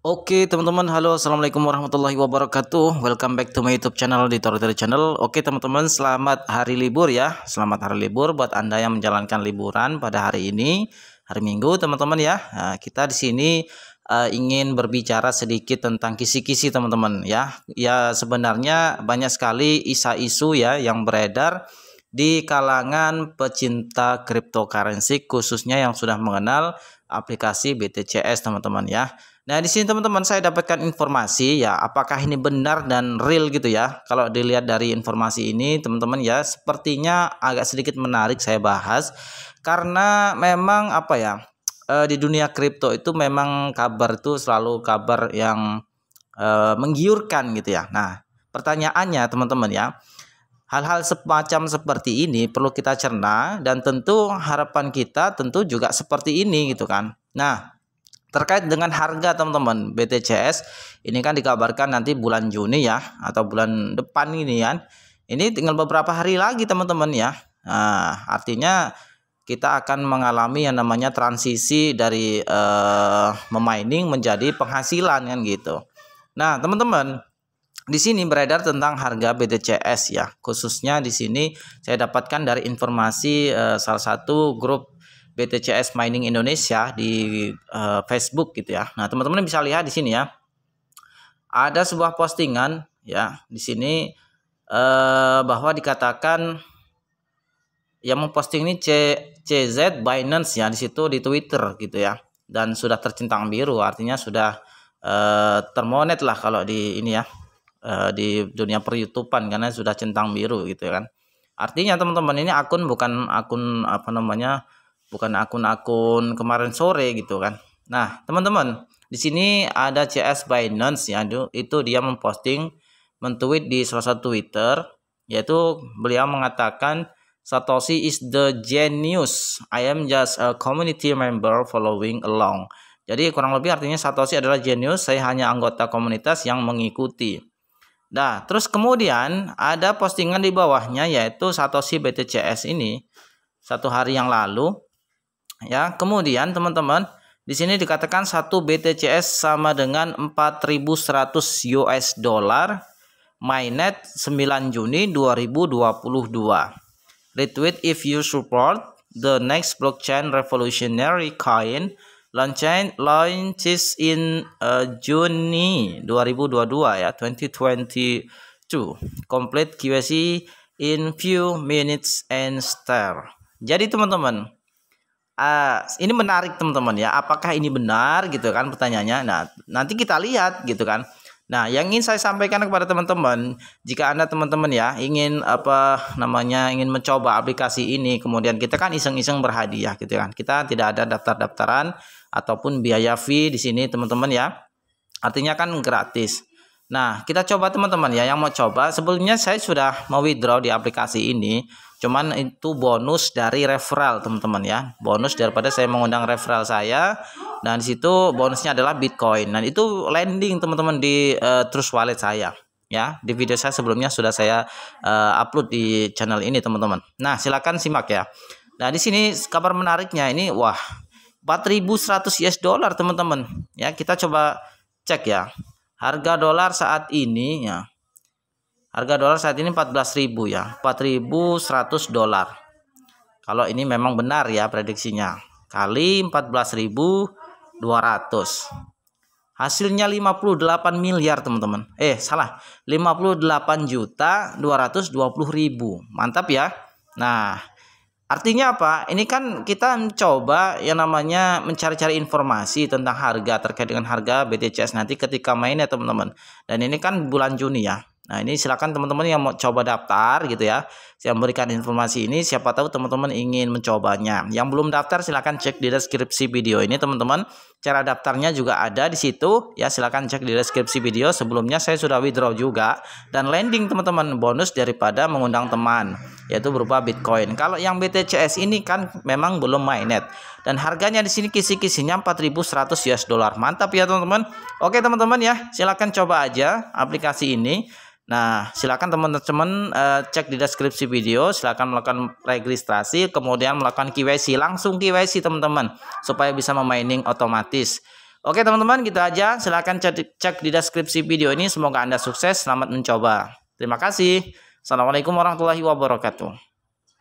Oke teman-teman halo assalamualaikum warahmatullahi wabarakatuh Welcome back to my youtube channel di Toritori channel Oke teman-teman selamat hari libur ya Selamat hari libur buat anda yang menjalankan liburan pada hari ini Hari minggu teman-teman ya nah, Kita di sini uh, ingin berbicara sedikit tentang kisi-kisi teman-teman ya Ya sebenarnya banyak sekali isa-isu ya yang beredar di kalangan pecinta cryptocurrency khususnya yang sudah mengenal aplikasi BTCS teman-teman ya. Nah, di sini teman-teman saya dapatkan informasi ya, apakah ini benar dan real gitu ya. Kalau dilihat dari informasi ini teman-teman ya, sepertinya agak sedikit menarik saya bahas karena memang apa ya? Eh, di dunia kripto itu memang kabar itu selalu kabar yang eh, menggiurkan gitu ya. Nah, pertanyaannya teman-teman ya, Hal-hal semacam seperti ini perlu kita cerna dan tentu harapan kita tentu juga seperti ini gitu kan. Nah, terkait dengan harga teman-teman BTCS ini kan dikabarkan nanti bulan Juni ya atau bulan depan ini kan. Ini tinggal beberapa hari lagi teman-teman ya. Nah, artinya kita akan mengalami yang namanya transisi dari uh, memining menjadi penghasilan kan gitu. Nah, teman-teman di sini beredar tentang harga BTCS ya. Khususnya di sini saya dapatkan dari informasi uh, salah satu grup BTCS Mining Indonesia di uh, Facebook gitu ya. Nah, teman-teman bisa lihat di sini ya. Ada sebuah postingan ya di sini uh, bahwa dikatakan yang memposting ini C, CZ Binance ya di situ di Twitter gitu ya. Dan sudah tercentang biru artinya sudah uh, termonet lah kalau di ini ya Eh, di dunia per karena sudah centang biru gitu ya kan. Artinya teman-teman ini akun bukan akun apa namanya? bukan akun-akun kemarin sore gitu kan. Nah, teman-teman, di sini ada CS Binance ya, itu dia memposting mentweet di salah satu Twitter yaitu beliau mengatakan Satoshi is the genius. I am just a community member following along. Jadi kurang lebih artinya Satoshi adalah genius, saya hanya anggota komunitas yang mengikuti. Nah, terus kemudian ada postingan di bawahnya yaitu Satoshi BTCS ini satu hari yang lalu. Ya, kemudian teman-teman di sini dikatakan satu BTCS sama dengan 4100 US dollar mainnet 9 Juni 2022. Retweet if you support the next blockchain revolutionary coin Launching launches in uh, Juni 2022 ya, 2022. Complete QC in few minutes and start. Jadi teman-teman, uh, ini menarik teman-teman ya. Apakah ini benar gitu kan pertanyaannya? Nah, nanti kita lihat gitu kan. Nah, yang ingin saya sampaikan kepada teman-teman, jika Anda teman-teman ya ingin apa namanya ingin mencoba aplikasi ini, kemudian kita kan iseng-iseng berhadiah gitu kan. Kita tidak ada daftar-daftaran ataupun biaya fee di sini teman-teman ya. Artinya kan gratis. Nah, kita coba teman-teman ya yang mau coba. Sebelumnya saya sudah mau withdraw di aplikasi ini. Cuman itu bonus dari referral teman-teman ya. Bonus daripada saya mengundang referral saya. Dan di situ bonusnya adalah Bitcoin. Dan itu landing teman-teman di uh, Trust Wallet saya. Ya, di video saya sebelumnya sudah saya uh, upload di channel ini teman-teman. Nah, silakan simak ya. Nah, di sini kabar menariknya ini wah 4100 US dollar teman-teman. Ya, kita coba cek ya. Harga dolar saat ini ya. Harga dolar saat ini 14.000 ya. 4.100 dolar. Kalau ini memang benar ya prediksinya. Kali 14.200. Hasilnya 58 miliar teman-teman. Eh salah. 58 juta puluh ribu. Mantap ya. Nah Artinya apa? Ini kan kita mencoba yang namanya mencari-cari informasi tentang harga terkait dengan harga BTCS nanti ketika main ya teman-teman. Dan ini kan bulan Juni ya. Nah ini silakan teman-teman yang mau coba daftar gitu ya. Saya memberikan informasi ini siapa tahu teman-teman ingin mencobanya. Yang belum daftar silakan cek di deskripsi video ini teman-teman. Cara daftarnya juga ada di situ ya silahkan cek di deskripsi video sebelumnya saya sudah withdraw juga dan landing teman-teman bonus daripada mengundang teman yaitu berupa Bitcoin. Kalau yang BTCS ini kan memang belum mainnet dan harganya di sini kisi-kisinya 4.100 US dollar. Mantap ya teman-teman. Oke teman-teman ya silahkan coba aja aplikasi ini Nah, silakan teman-teman uh, cek di deskripsi video, silakan melakukan registrasi, kemudian melakukan KYC, langsung KYC teman-teman, supaya bisa memining otomatis. Oke teman-teman, gitu aja. Silakan cek, cek di deskripsi video ini. Semoga Anda sukses, selamat mencoba. Terima kasih. Assalamualaikum warahmatullahi wabarakatuh.